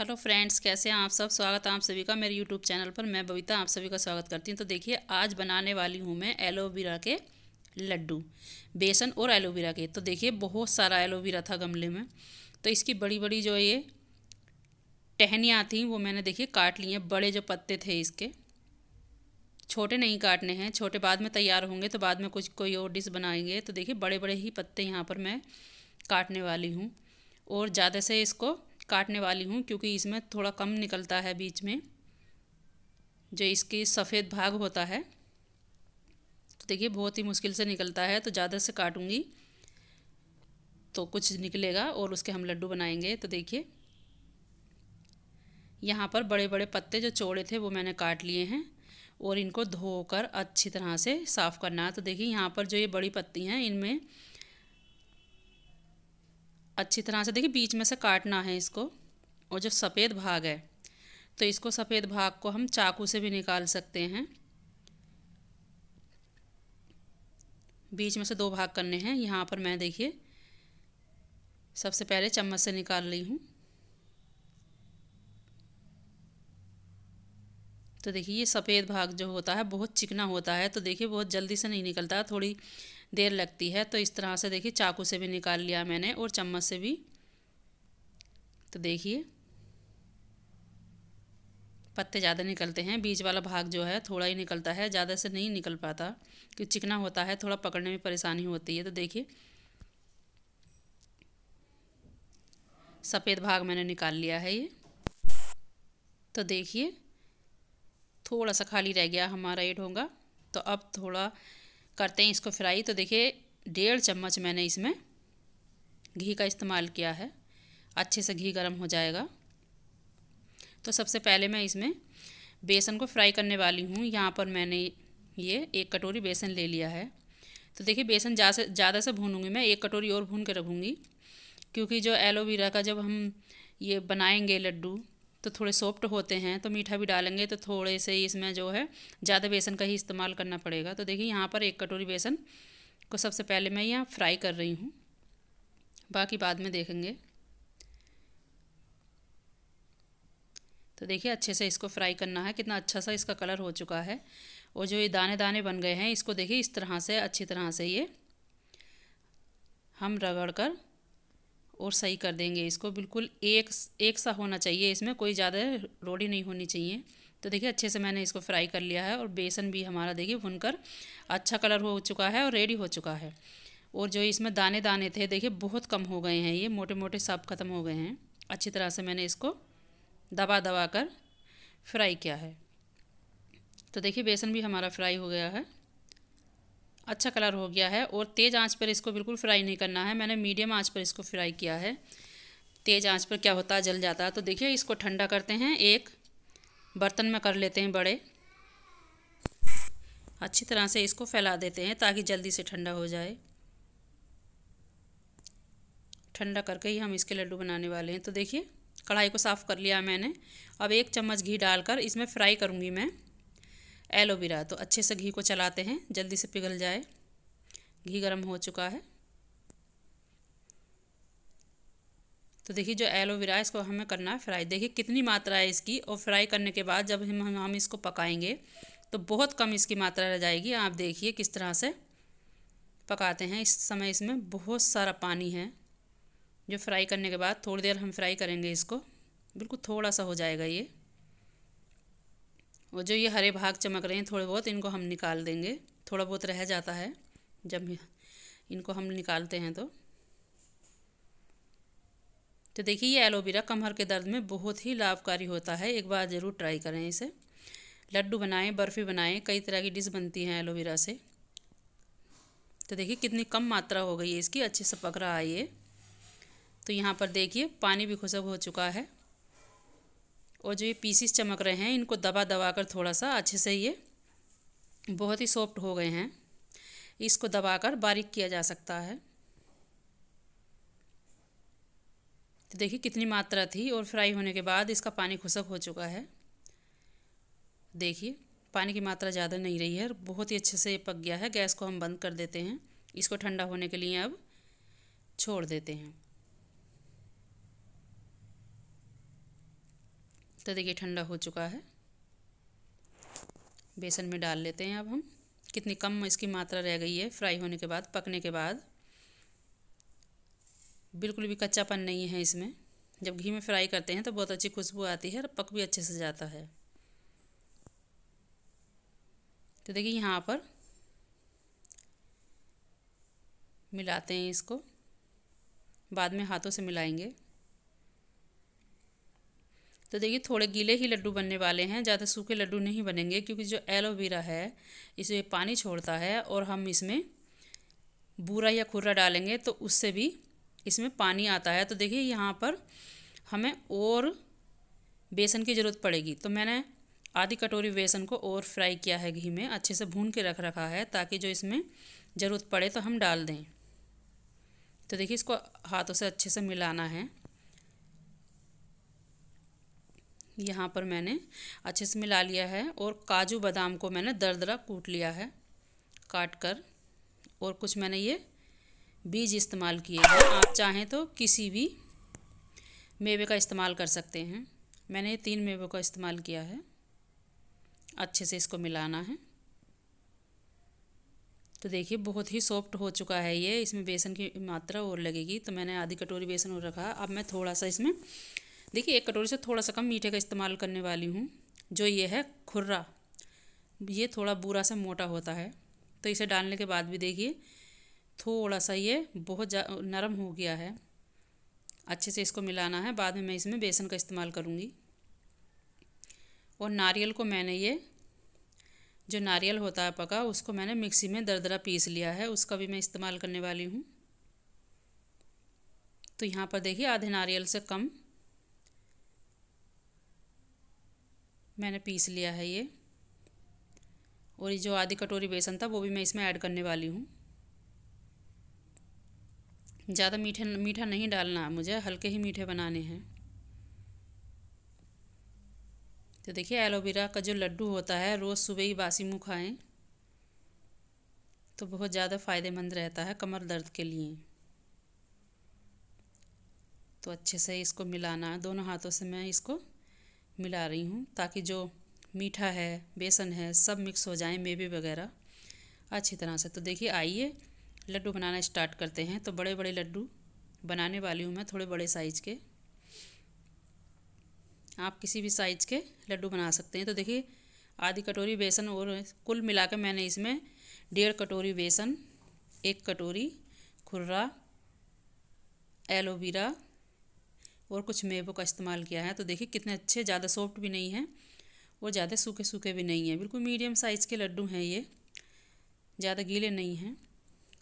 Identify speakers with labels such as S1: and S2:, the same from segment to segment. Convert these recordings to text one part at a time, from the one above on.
S1: hello friends कैसे हैं आप सब स्वागत है आप सभी का मेरे यूट्यूब चैनल पर मैं बबीता आप सभी का स्वागत करती हूँ तो देखिए आज बनाने वाली हूँ मैं एलोवेरा के लड्डू बेसन और एलोवेरा के तो देखिए बहुत सारा एलोवेरा था गमले में तो इसकी बड़ी बड़ी जो ये टहनियाँ थी वो मैंने देखिए काट ली हैं बड़े जो पत्ते थे इसके छोटे नहीं काटने हैं छोटे बाद में तैयार होंगे तो बाद में कुछ कोई और डिश बनाएंगे तो देखिए बड़े बड़े ही पत्ते यहाँ पर मैं काटने वाली हूँ और ज़्यादा से इसको काटने वाली हूँ क्योंकि इसमें थोड़ा कम निकलता है बीच में जो इसकी सफ़ेद भाग होता है तो देखिए बहुत ही मुश्किल से निकलता है तो ज़्यादा से काटूँगी तो कुछ निकलेगा और उसके हम लड्डू बनाएंगे तो देखिए यहाँ पर बड़े बड़े पत्ते जो चौड़े थे वो मैंने काट लिए हैं और इनको धोकर अच्छी तरह से साफ़ करना है तो देखिए यहाँ पर जो ये बड़ी पत्ती हैं इनमें अच्छी तरह से देखिए बीच में से काटना है इसको और जो सफ़ेद भाग है तो इसको सफ़ेद भाग को हम चाकू से भी निकाल सकते हैं बीच में से दो भाग करने हैं यहाँ पर मैं देखिए सबसे पहले चम्मच से निकाल रही हूँ तो देखिए ये सफ़ेद भाग जो होता है बहुत चिकना होता है तो देखिए बहुत जल्दी से नहीं निकलता थोड़ी देर लगती है तो इस तरह से देखिए चाकू से भी निकाल लिया मैंने और चम्मच से भी तो देखिए पत्ते ज़्यादा निकलते हैं बीज वाला भाग जो है थोड़ा ही निकलता है ज़्यादा से नहीं निकल पाता क्योंकि चिकना होता है थोड़ा पकड़ने में परेशानी होती है तो देखिए सफ़ेद भाग मैंने निकाल लिया है ये तो देखिए थोड़ा सा खाली रह गया हमारा ये ढोंगा तो अब थोड़ा करते हैं इसको फ्राई तो देखिए डेढ़ चम्मच मैंने इसमें घी का इस्तेमाल किया है अच्छे से घी गर्म हो जाएगा तो सबसे पहले मैं इसमें बेसन को फ्राई करने वाली हूँ यहाँ पर मैंने ये एक कटोरी बेसन ले लिया है तो देखिए बेसन ज़्यादा से भूनूंगी मैं एक कटोरी और भून के रखूँगी क्योंकि जो एलोवेरा का जब हम ये बनाएंगे लड्डू तो थोड़े सॉफ्ट होते हैं तो मीठा भी डालेंगे तो थोड़े से इसमें जो है ज़्यादा बेसन का ही इस्तेमाल करना पड़ेगा तो देखिए यहाँ पर एक कटोरी बेसन को सबसे पहले मैं यहाँ फ्राई कर रही हूँ बाकी बाद में देखेंगे तो देखिए अच्छे से इसको फ्राई करना है कितना अच्छा सा इसका कलर हो चुका है और जो ये दाने दाने बन गए हैं इसको देखिए इस तरह से अच्छी तरह से ये हम रगड़ कर और सही कर देंगे इसको बिल्कुल एक एक सा होना चाहिए इसमें कोई ज़्यादा रोड़ी नहीं होनी चाहिए तो देखिए अच्छे से मैंने इसको फ्राई कर लिया है और बेसन भी हमारा देखिए भुनकर अच्छा कलर हो चुका है और रेडी हो चुका है और जो इसमें दाने दाने थे देखिए बहुत कम हो गए हैं ये मोटे मोटे सब ख़त्म हो गए हैं अच्छी तरह से मैंने इसको दबा दबा कर फ्राई किया है तो देखिए बेसन भी हमारा फ्राई हो गया है अच्छा कलर हो गया है और तेज़ आंच पर इसको बिल्कुल फ्राई नहीं करना है मैंने मीडियम आंच पर इसको फ्राई किया है तेज़ आंच पर क्या होता है जल जाता है तो देखिए इसको ठंडा करते हैं एक बर्तन में कर लेते हैं बड़े अच्छी तरह से इसको फैला देते हैं ताकि जल्दी से ठंडा हो जाए ठंडा करके ही हम इसके लड्डू बनाने वाले हैं तो देखिए कढ़ाई को साफ़ कर लिया मैंने अब एक चम्मच घी डालकर इसमें फ्राई करूँगी मैं एलोवेरा तो अच्छे से घी को चलाते हैं जल्दी से पिघल जाए घी गर्म हो चुका है तो देखिए जो एलोवेरा है इसको हमें करना है फ्राई देखिए कितनी मात्रा है इसकी और फ्राई करने के बाद जब हम हम इसको पकाएंगे तो बहुत कम इसकी मात्रा रह जाएगी आप देखिए किस तरह से पकाते हैं इस समय इसमें बहुत सारा पानी है जो फ्राई करने के बाद थोड़ी देर हम फ्राई करेंगे इसको बिल्कुल थोड़ा सा हो जाएगा ये वो जो ये हरे भाग चमक रहे हैं थोड़े बहुत इनको हम निकाल देंगे थोड़ा बहुत रह जाता है जब इनको हम निकालते हैं तो तो देखिए ये एलोवेरा कमर के दर्द में बहुत ही लाभकारी होता है एक बार ज़रूर ट्राई करें इसे लड्डू बनाएं बर्फ़ी बनाएं कई तरह की डिश बनती हैं एलोवेरा से तो देखिए कितनी कम मात्रा हो गई है इसकी अच्छे से पक रहा है ये तो यहाँ पर देखिए पानी भी खुशब हो चुका है और जो ये पीसीस चमक रहे हैं इनको दबा दबा कर थोड़ा सा अच्छे से ये बहुत ही सॉफ्ट हो गए हैं इसको दबाकर बारीक किया जा सकता है तो देखिए कितनी मात्रा थी और फ्राई होने के बाद इसका पानी खुशक हो चुका है देखिए पानी की मात्रा ज़्यादा नहीं रही है बहुत ही अच्छे से ये पक गया है गैस को हम बंद कर देते हैं इसको ठंडा होने के लिए अब छोड़ देते हैं तो देखिए ठंडा हो चुका है बेसन में डाल लेते हैं अब हम कितनी कम इसकी मात्रा रह गई है फ्राई होने के बाद पकने के बाद बिल्कुल भी कच्चापन नहीं है इसमें जब घी में फ्राई करते हैं तो बहुत अच्छी खुशबू आती है और पक भी अच्छे से जाता है तो देखिए यहाँ पर मिलाते हैं इसको बाद में हाथों से मिलाएंगे तो देखिए थोड़े गीले ही लड्डू बनने वाले हैं ज़्यादा सूखे लड्डू नहीं बनेंगे क्योंकि जो एलोवेरा है इसे पानी छोड़ता है और हम इसमें बूरा या खुर्रा डालेंगे तो उससे भी इसमें पानी आता है तो देखिए यहाँ पर हमें और बेसन की ज़रूरत पड़ेगी तो मैंने आधी कटोरी बेसन को और फ्राई किया है घी में अच्छे से भून के रख रखा है ताकि जो इसमें ज़रूरत पड़े तो हम डाल दें तो देखिए इसको हाथों से अच्छे से मिलाना है यहाँ पर मैंने अच्छे से मिला लिया है और काजू बादाम को मैंने दरदरा कूट लिया है काट कर और कुछ मैंने ये बीज इस्तेमाल किए हैं आप चाहें तो किसी भी मेवे का इस्तेमाल कर सकते हैं मैंने ये तीन मेवे का इस्तेमाल किया है अच्छे से इसको मिलाना है तो देखिए बहुत ही सॉफ्ट हो चुका है ये इसमें बेसन की मात्रा और लगेगी तो मैंने आधी कटोरी बेसन और रखा अब मैं थोड़ा सा इसमें देखिए एक कटोरी से थोड़ा सा कम मीठे का इस्तेमाल करने वाली हूँ जो ये है खुर्रा ये थोड़ा बुरा सा मोटा होता है तो इसे डालने के बाद भी देखिए थोड़ा सा ये बहुत नरम हो गया है अच्छे से इसको मिलाना है बाद में मैं इसमें बेसन का इस्तेमाल करूँगी और नारियल को मैंने ये जो नारियल होता है पका उसको मैंने मिक्सी में दरदरा पीस लिया है उसका भी मैं इस्तेमाल करने वाली हूँ तो यहाँ पर देखिए आधे नारियल से कम मैंने पीस लिया है ये और ये जो आधी कटोरी बेसन था वो भी मैं इसमें ऐड करने वाली हूँ ज़्यादा मीठे मीठा नहीं डालना मुझे हल्के ही मीठे बनाने हैं तो देखिए एलोवेरा का जो लड्डू होता है रोज़ सुबह ही बासी मुँह खाएँ तो बहुत ज़्यादा फ़ायदेमंद रहता है कमर दर्द के लिए तो अच्छे से इसको मिलाना दोनों हाथों से मैं इसको मिला रही हूँ ताकि जो मीठा है बेसन है सब मिक्स हो जाए मेवे वगैरह अच्छी तरह से तो देखिए आइए लड्डू बनाना स्टार्ट करते हैं तो बड़े बड़े लड्डू बनाने वाली हूँ मैं थोड़े बड़े साइज़ के आप किसी भी साइज़ के लड्डू बना सकते हैं तो देखिए आधी कटोरी बेसन और कुल मिला मैंने इसमें डेढ़ कटोरी बेसन एक कटोरी खुर्रा एलोवेरा और कुछ मेवों का इस्तेमाल किया है तो देखिए कितने अच्छे ज़्यादा सॉफ्ट भी नहीं है और ज़्यादा सूखे सूखे भी नहीं है बिल्कुल मीडियम साइज़ के लड्डू हैं ये ज़्यादा गीले नहीं हैं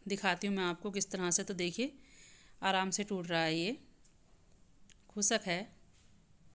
S1: दिखाती हूँ मैं आपको किस तरह से तो देखिए आराम से टूट रहा है ये खुशक है